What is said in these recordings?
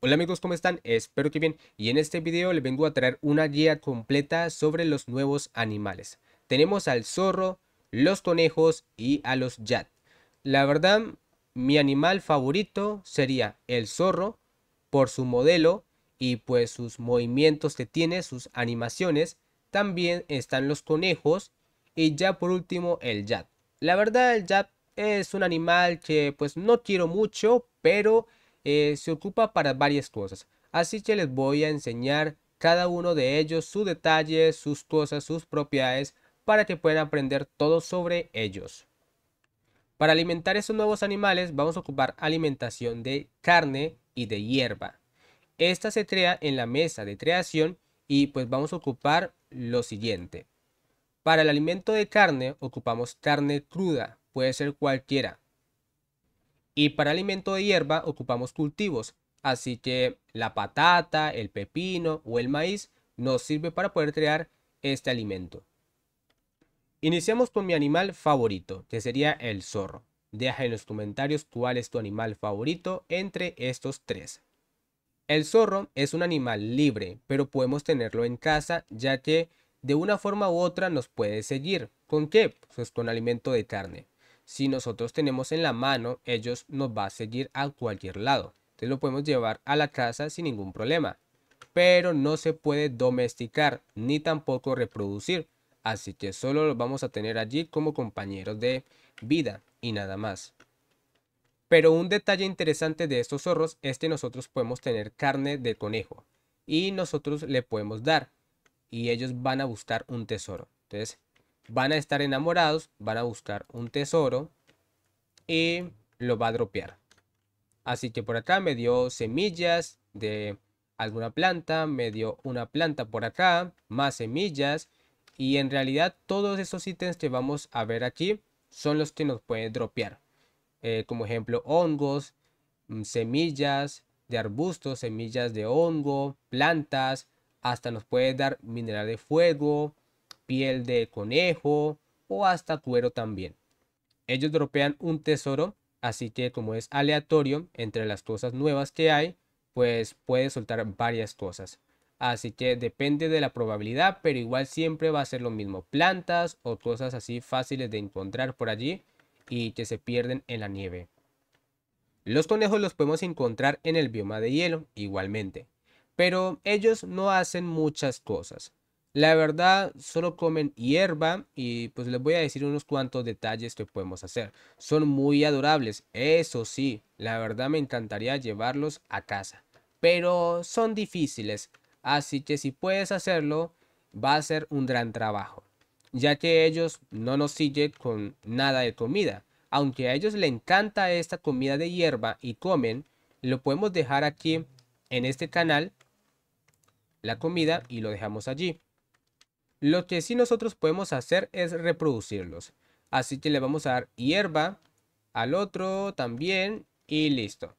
Hola amigos, ¿cómo están? Espero que bien. Y en este video les vengo a traer una guía completa sobre los nuevos animales. Tenemos al zorro, los conejos y a los yat. La verdad, mi animal favorito sería el zorro por su modelo y pues sus movimientos que tiene, sus animaciones. También están los conejos y ya por último el yat. La verdad, el yat es un animal que pues no quiero mucho, pero eh, se ocupa para varias cosas. Así que les voy a enseñar cada uno de ellos, sus detalles, sus cosas, sus propiedades, para que puedan aprender todo sobre ellos. Para alimentar esos nuevos animales vamos a ocupar alimentación de carne y de hierba. Esta se crea en la mesa de creación y pues vamos a ocupar lo siguiente. Para el alimento de carne ocupamos carne cruda, puede ser cualquiera. Y para alimento de hierba ocupamos cultivos, así que la patata, el pepino o el maíz nos sirve para poder crear este alimento. Iniciamos con mi animal favorito, que sería el zorro. Deja en los comentarios cuál es tu animal favorito entre estos tres. El zorro es un animal libre, pero podemos tenerlo en casa ya que de una forma u otra nos puede seguir. ¿Con qué? Pues con alimento de carne si nosotros tenemos en la mano, ellos nos va a seguir a cualquier lado. Entonces lo podemos llevar a la casa sin ningún problema. Pero no se puede domesticar ni tampoco reproducir. Así que solo los vamos a tener allí como compañeros de vida y nada más. Pero un detalle interesante de estos zorros es que nosotros podemos tener carne de conejo y nosotros le podemos dar y ellos van a buscar un tesoro. Entonces van a estar enamorados, van a buscar un tesoro y lo va a dropear. Así que por acá me dio semillas de alguna planta, me dio una planta por acá, más semillas. Y en realidad todos esos ítems que vamos a ver aquí son los que nos pueden dropear. Eh, como ejemplo, hongos, mm, semillas de arbustos, semillas de hongo, plantas, hasta nos puede dar mineral de fuego, piel de conejo o hasta cuero también. Ellos dropean un tesoro, así que como es aleatorio entre las cosas nuevas que hay, pues puede soltar varias cosas. Así que depende de la probabilidad, pero igual siempre va a ser lo mismo. Plantas o cosas así fáciles de encontrar por allí y que se pierden en la nieve. Los conejos los podemos encontrar en el bioma de hielo igualmente, pero ellos no hacen muchas cosas. La verdad, solo comen hierba y pues les voy a decir unos cuantos detalles que podemos hacer. Son muy adorables, eso sí, la verdad me encantaría llevarlos a casa, pero son difíciles, así que si puedes hacerlo, va a ser un gran trabajo, ya que ellos no nos siguen con nada de comida. Aunque a ellos le encanta esta comida de hierba y comen, lo podemos dejar aquí en este canal, la comida, y lo dejamos allí. Lo que sí nosotros podemos hacer es reproducirlos. Así que le vamos a dar hierba al otro también y listo.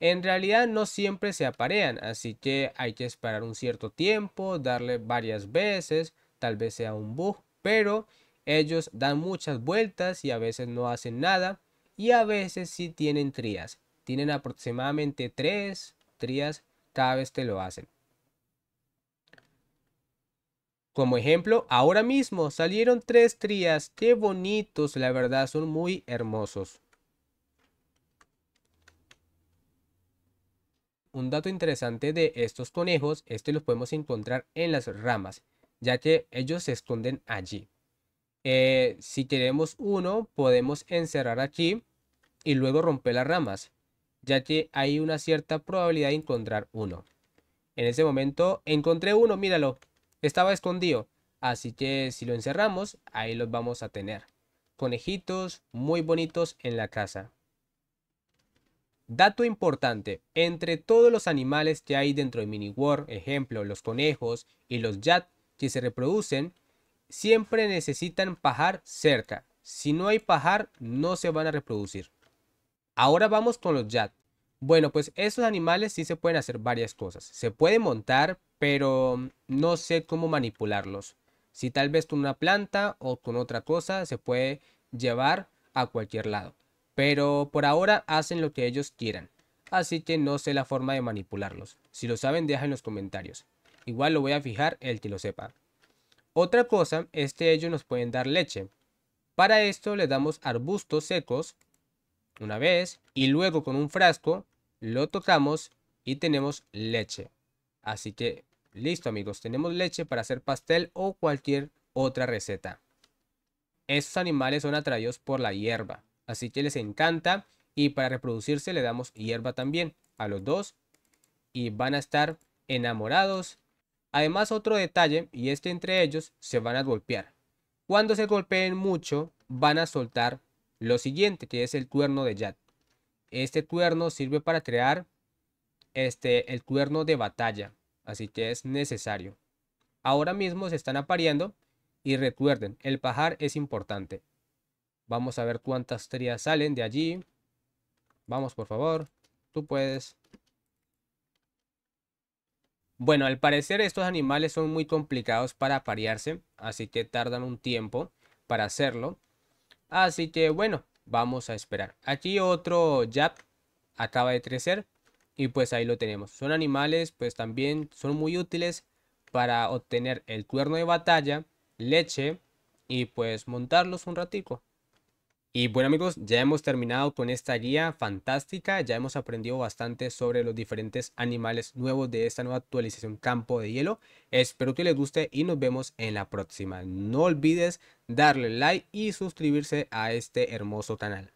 En realidad no siempre se aparean, así que hay que esperar un cierto tiempo, darle varias veces, tal vez sea un bug, pero ellos dan muchas vueltas y a veces no hacen nada y a veces sí tienen trías. Tienen aproximadamente tres trías cada vez que lo hacen. Como ejemplo, ahora mismo salieron tres trías. Qué bonitos, la verdad, son muy hermosos. Un dato interesante de estos conejos es que los podemos encontrar en las ramas, ya que ellos se esconden allí. Eh, si queremos uno, podemos encerrar aquí y luego romper las ramas, ya que hay una cierta probabilidad de encontrar uno. En ese momento encontré uno, míralo, estaba escondido, así que si lo encerramos, ahí los vamos a tener. Conejitos muy bonitos en la casa. Dato importante, entre todos los animales que hay dentro de Mini World, ejemplo, los conejos y los yat que se reproducen, siempre necesitan pajar cerca. Si no hay pajar, no se van a reproducir. Ahora vamos con los yat. Bueno, pues estos animales sí se pueden hacer varias cosas. Se pueden montar, pero no sé cómo manipularlos. Si tal vez con una planta o con otra cosa se puede llevar a cualquier lado. Pero por ahora hacen lo que ellos quieran. Así que no sé la forma de manipularlos. Si lo saben, deja en los comentarios. Igual lo voy a fijar el que lo sepa. Otra cosa es que ellos nos pueden dar leche. Para esto le damos arbustos secos una vez y luego con un frasco lo tocamos y tenemos leche. Así que listo amigos, tenemos leche para hacer pastel o cualquier otra receta. Estos animales son atraídos por la hierba, así que les encanta y para reproducirse le damos hierba también a los dos y van a estar enamorados. Además otro detalle y este entre ellos se van a golpear. Cuando se golpeen mucho van a soltar lo siguiente que es el cuerno de Yat. Este cuerno sirve para crear este, el cuerno de batalla, así que es necesario. Ahora mismo se están apareando y recuerden, el pajar es importante. Vamos a ver cuántas trías salen de allí. Vamos, por favor. Tú puedes. Bueno, al parecer estos animales son muy complicados para aparearse, así que tardan un tiempo para hacerlo. Así que bueno, Vamos a esperar. Aquí otro Jap acaba de crecer y pues ahí lo tenemos. Son animales, pues también son muy útiles para obtener el cuerno de batalla, leche y pues montarlos un ratico. Y bueno amigos, ya hemos terminado con esta guía fantástica, ya hemos aprendido bastante sobre los diferentes animales nuevos de esta nueva actualización Campo de Hielo. Espero que les guste y nos vemos en la próxima. No olvides darle like y suscribirse a este hermoso canal.